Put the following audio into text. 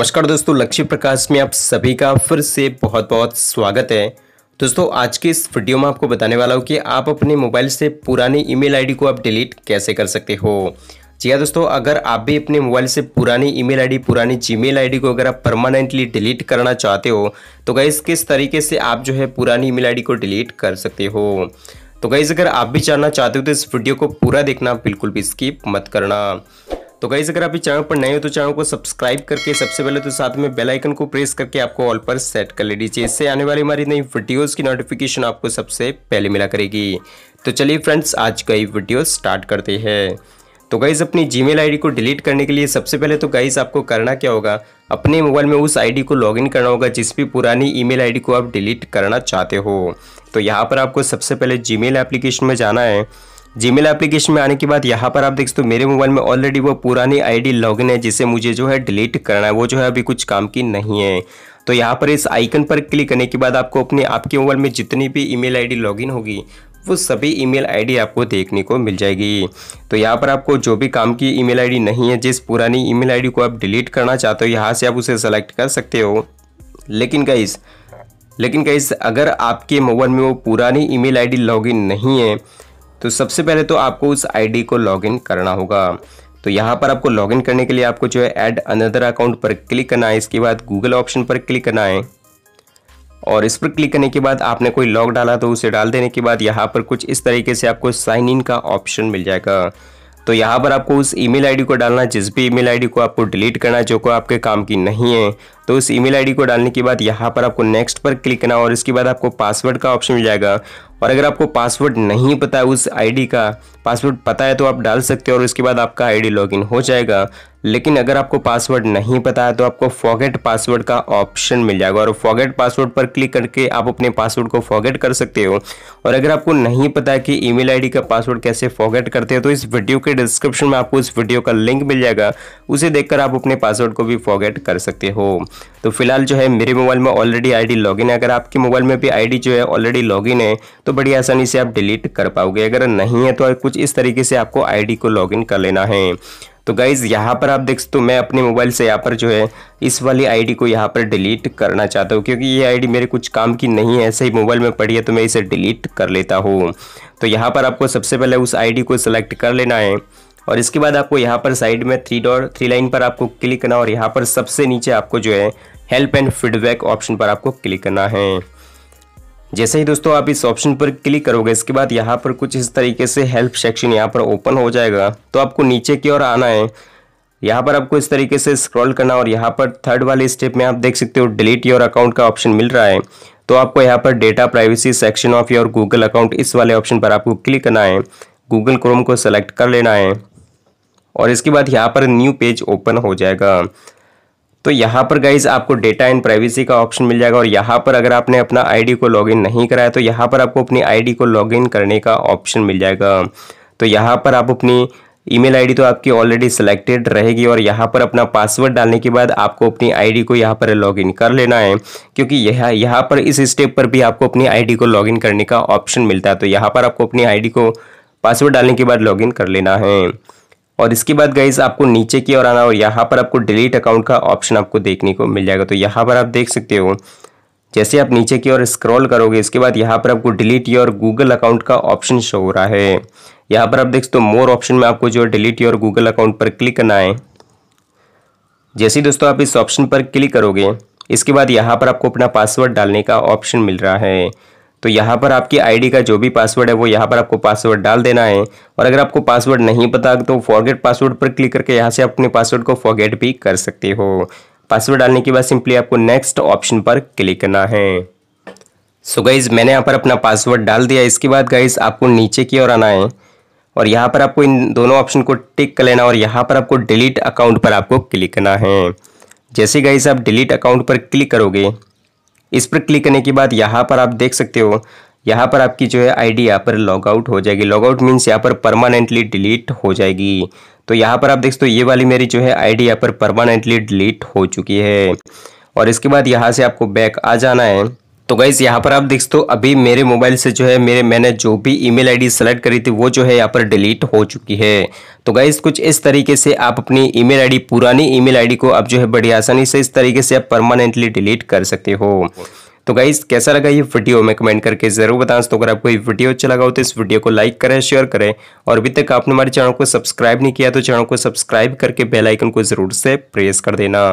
नमस्कार दोस्तों लक्ष्य प्रकाश में आप सभी का फिर से बहुत बहुत स्वागत है दोस्तों आज के इस वीडियो में आपको बताने वाला हूँ कि आप अपने मोबाइल से पुरानी ईमेल आईडी को आप डिलीट कैसे कर सकते हो जी हाँ दोस्तों अगर आप भी अपने मोबाइल से पुरानी ईमेल आईडी पुरानी जीमेल आईडी को अगर आप परमानेंटली डिलीट करना चाहते हो तो गैस किस तरीके से आप जो है पुरानी ईमेल आईडी को डिलीट कर सकते हो तो गैस अगर आप भी जानना चाहते हो तो इस वीडियो को पूरा देखना बिल्कुल भी स्किप मत करना तो गाइज अगर आप इस चैनल पर नए हो तो चैनल को सब्सक्राइब करके सबसे पहले तो साथ में बेल आइकन को प्रेस करके आपको ऑल पर सेट कर ले लीजिए इससे आने वाली हमारी नई वीडियोस की नोटिफिकेशन आपको सबसे पहले मिला करेगी तो चलिए फ्रेंड्स आज का ये वीडियो स्टार्ट करते हैं तो गाइज़ अपनी आई डी को डिलीट करने के लिए सबसे पहले तो गाइज़ आपको करना क्या होगा अपने मोबाइल में उस डी को इन करना होगा जिस भी पुरानी आई डी को आप डिलीट करना चाहते हो तो यहाँ पर आपको सबसे पहले मेल एप्लीकेशन में जाना है जीमेल एप्लीकेशन में आने के बाद यहाँ पर आप देख सकते हो मेरे मोबाइल में ऑलरेडी वो पुरानी आईडी लॉगिन है जिसे मुझे जो है डिलीट करना है वो जो है अभी कुछ काम की नहीं है तो यहाँ पर इस आइकन पर क्लिक करने के बाद आपको अपने आपके मोबाइल में जितनी भी ईमेल आईडी लॉगिन होगी वो सभी ईमेल आईडी आपको देखने को मिल जाएगी तो यहाँ पर आपको जो भी काम की ईमेल आईडी नहीं है जिस पुरानी ईमेल आईडी को आप डिलीट करना चाहते हो यहाँ से आप उसे सेलेक्ट कर सकते हो लेकिन गाइस लेकिन गाइस अगर आपके मोबाइल में वो पुरानी ईमेल आईडी लॉगिन नहीं है तो सबसे पहले तो आपको उस आईडी को लॉगिन करना होगा तो यहाँ पर आपको लॉगिन करने के लिए आपको जो है ऐड अनदर अकाउंट पर क्लिक करना है इसके बाद गूगल ऑप्शन पर क्लिक करना है और इस पर क्लिक करने के बाद आपने कोई लॉग डाला तो उसे डाल देने के बाद यहाँ पर कुछ इस तरीके से आपको साइन इन का ऑप्शन मिल जाएगा तो यहाँ पर आपको उस ईमेल आईडी को डालना जिस भी ईमेल आईडी को आपको डिलीट करना जो को आपके काम की नहीं है तो उस ईमेल आईडी को डालने के बाद यहाँ पर आपको नेक्स्ट पर क्लिक करना और इसके बाद आपको पासवर्ड का ऑप्शन मिल जाएगा और अगर आपको पासवर्ड नहीं पता है उस आईडी का पासवर्ड पता है तो आप डाल सकते हो और उसके बाद आपका आईडी लॉगिन हो जाएगा लेकिन अगर आपको पासवर्ड नहीं पता है तो आपको फॉगेट पासवर्ड का ऑप्शन मिल जाएगा और फॉगेट पासवर्ड पर क्लिक करके आप अपने पासवर्ड को फॉगेट कर सकते हो और अगर आपको नहीं पता है कि ईमेल आईडी का पासवर्ड कैसे फॉगेट करते हो तो इस वीडियो के डिस्क्रिप्शन में आपको इस वीडियो का लिंक मिल जाएगा उसे देखकर आप अपने पासवर्ड को भी फॉगेट कर सकते हो तो फिलहाल जो है मेरे मोबाइल में ऑलरेडी आई डी है अगर आपके मोबाइल में भी आई जो है ऑलरेडी लॉग है तो बड़ी आसानी से आप डिलीट कर पाओगे अगर नहीं है तो कुछ इस तरीके से आपको आई को लॉग कर लेना है तो गाइज़ यहाँ पर आप देख सकते हो मैं अपने मोबाइल से यहाँ पर जो है इस वाली आईडी को यहाँ पर डिलीट करना चाहता हूँ क्योंकि ये आईडी मेरे कुछ काम की नहीं है ऐसे ही मोबाइल में पड़ी है तो मैं इसे डिलीट कर लेता हूँ तो यहाँ पर आपको सबसे पहले उस आईडी को सिलेक्ट कर लेना है और इसके बाद आपको यहाँ पर साइड में थ्री डॉट थ्री लाइन पर आपको क्लिक करना और यहाँ पर सबसे नीचे आपको जो है हेल्प एंड फीडबैक ऑप्शन पर आपको क्लिक करना है जैसे ही दोस्तों आप इस ऑप्शन पर क्लिक करोगे इसके बाद यहाँ पर कुछ इस तरीके से हेल्प सेक्शन यहाँ पर ओपन हो जाएगा तो आपको नीचे की ओर आना है यहाँ पर आपको इस तरीके से स्क्रॉल करना और यहाँ पर थर्ड वाले स्टेप में आप देख सकते हो डिलीट योर अकाउंट का ऑप्शन मिल रहा है तो आपको यहाँ पर data privacy section of your Google account इस वाले ऑप्शन पर आपको क्लिक करना है गूगल क्रोम को सेलेक्ट कर लेना है और इसके बाद यहाँ पर न्यू पेज ओपन हो जाएगा तो यहाँ पर गाइज आपको डेटा एंड प्राइवेसी का ऑप्शन मिल जाएगा और यहाँ पर अगर आपने अपना आईडी को लॉगिन नहीं कराया तो यहाँ पर आपको अपनी आईडी को लॉगिन करने का ऑप्शन मिल जाएगा तो यहाँ पर आप अपनी ईमेल आईडी तो आपकी ऑलरेडी सिलेक्टेड रहेगी और यहाँ पर अपना पासवर्ड डालने के बाद आपको अपनी आईडी को यहाँ पर लॉगिन कर लेना है क्योंकि यह यहाँ पर इस स्टेप पर भी आपको अपनी आईडी को लॉगिन करने का ऑप्शन मिलता है तो यहाँ पर आपको अपनी आईडी को पासवर्ड डालने के बाद लॉगिन कर लेना है और इसके बाद गाइज आपको नीचे की ओर आना और यहाँ पर आपको डिलीट अकाउंट का ऑप्शन आपको देखने को मिल जाएगा तो यहाँ पर आप देख सकते हो जैसे आप नीचे की ओर स्क्रॉल करोगे इसके बाद यहाँ पर आपको डिलीट योर गूगल अकाउंट का ऑप्शन शो हो रहा है यहाँ पर आप देख सकते हो मोर ऑप्शन में आपको जो है डिलीट योर गूगल अकाउंट पर क्लिक करना है जैसे दोस्तों आप इस ऑप्शन पर क्लिक करोगे इसके बाद यहाँ पर आपको अपना पासवर्ड डालने का ऑप्शन मिल रहा है तो यहाँ पर आपकी आईडी का जो भी पासवर्ड है वो यहाँ पर आपको पासवर्ड डाल देना है और अगर आपको पासवर्ड नहीं पता तो फॉरगेट पासवर्ड पर क्लिक करके यहाँ से अपने पासवर्ड को फॉरगेट भी कर सकते हो पासवर्ड डालने के बाद सिंपली आपको नेक्स्ट ऑप्शन पर क्लिक करना है सो so गाइज़ मैंने यहाँ पर अपना पासवर्ड डाल दिया इसके बाद गाइज़ आपको नीचे की ओर आना है और यहाँ पर आपको इन दोनों ऑप्शन को टिक कर लेना और यहाँ पर आपको डिलीट अकाउंट पर आपको क्लिक करना है जैसे गाइज आप डिलीट अकाउंट पर क्लिक करोगे इस पर क्लिक करने के बाद यहाँ पर आप देख सकते हो यहाँ पर आपकी जो है आईडी यहाँ पर लॉग आउट हो जाएगी लॉग आउट मीन्स यहाँ पर परमानेंटली डिलीट हो जाएगी तो यहाँ पर आप देख सकते हो ये वाली मेरी जो है आईडी यहाँ पर परमानेंटली डिलीट हो चुकी है और इसके बाद यहाँ से आपको बैक आ जाना है तो गाइज़ यहाँ पर आप देख दो अभी मेरे मोबाइल से जो है मेरे मैंने जो भी ईमेल आईडी सेलेक्ट करी थी वो जो है यहाँ पर डिलीट हो चुकी है तो गाइज़ कुछ इस तरीके से आप अपनी ईमेल आईडी पुरानी ईमेल आईडी को आप जो है बड़ी आसानी से इस तरीके से आप परमानेंटली डिलीट कर सकते हो तो गाइज़ कैसा लगा ये वीडियो में कमेंट करके ज़रूर बताएं तो अगर आपको ये वीडियो अच्छा लगा हो तो इस वीडियो को लाइक करें शेयर करें और अभी तक आपने हमारे चैनल को सब्सक्राइब नहीं किया तो चैनल को सब्सक्राइब करके बेलाइकन को ज़रूर से प्रेस कर देना